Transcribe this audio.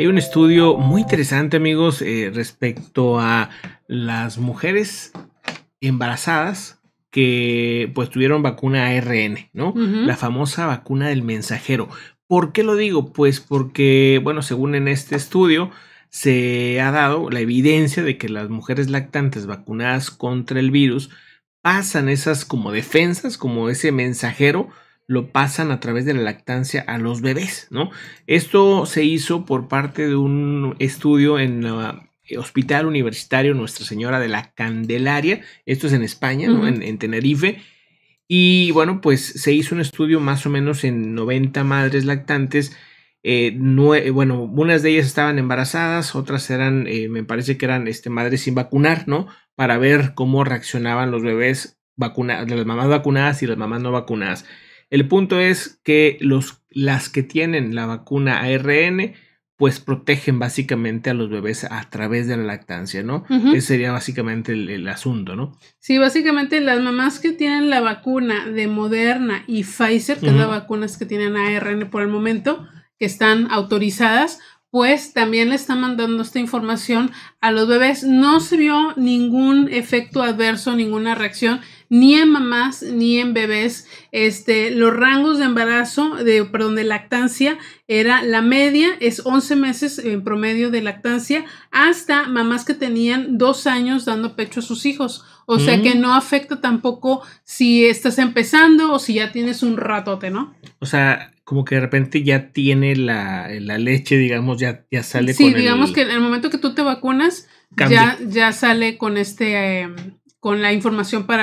Hay un estudio muy interesante, amigos, eh, respecto a las mujeres embarazadas que pues tuvieron vacuna ARN, ¿no? La famosa vacuna del mensajero. ¿Por qué lo digo? Pues porque, bueno, según en este estudio, se ha dado la evidencia de que las mujeres lactantes vacunadas contra el virus pasan esas como defensas, como ese mensajero, lo pasan a través de la lactancia a los bebés, ¿no? Esto se hizo por parte de un estudio en el eh, Hospital Universitario Nuestra Señora de la Candelaria, esto es en España, ¿no? en, Tenerife. Y bueno, pues se hizo un estudio más o menos en 90 madres lactantes. Eh, bueno, unas de ellas estaban embarazadas, otras eran, eh, me parece que eran este, madres sin vacunar, ¿no? Para ver cómo reaccionaban los bebés vacunados, las mamás vacunadas y las mamás no vacunadas. El punto es que los, las que tienen la vacuna ARN pues protegen básicamente a los bebés a través de la lactancia, ¿no? Ese sería básicamente el, asunto, ¿no? Sí, básicamente las mamás que tienen la vacuna de Moderna y Pfizer, que las vacunas que tienen ARN por el momento, que están autorizadas, pues también le están mandando esta información a los bebés. No se vio ningún efecto adverso, ninguna reacción ni en mamás ni en bebés. Este, los rangos de embarazo, de, perdón, de lactancia era la media, es 11 meses en promedio de lactancia, hasta mamás que tenían dos años dando pecho a sus hijos. O sea que mm. no afecta tampoco si estás empezando o si ya tienes un ratote, ¿no? O sea, como que de repente ya tiene la, leche, digamos, ya, ya sale sí, con Sí, digamos que en el momento que tú te vacunas, ya, ya sale con este, em, con la información para